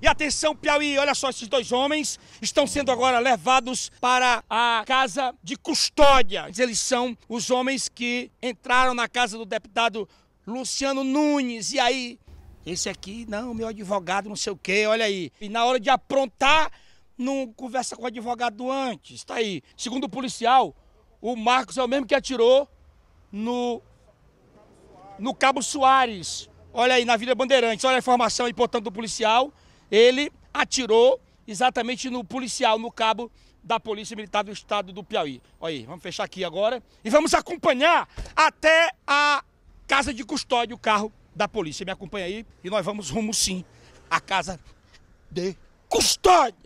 E atenção, Piauí, olha só, esses dois homens estão sendo agora levados para a casa de custódia. Eles são os homens que entraram na casa do deputado Luciano Nunes. E aí, esse aqui, não, meu advogado, não sei o quê, olha aí. E na hora de aprontar, não conversa com o advogado antes. Está aí. Segundo o policial, o Marcos é o mesmo que atirou no, no Cabo Soares. Olha aí, na Vila Bandeirantes. Olha a informação aí, portanto, do policial ele atirou exatamente no policial, no cabo da Polícia Militar do Estado do Piauí. Olha aí, vamos fechar aqui agora e vamos acompanhar até a casa de custódia o carro da polícia. Me acompanha aí e nós vamos rumo sim à casa de custódia.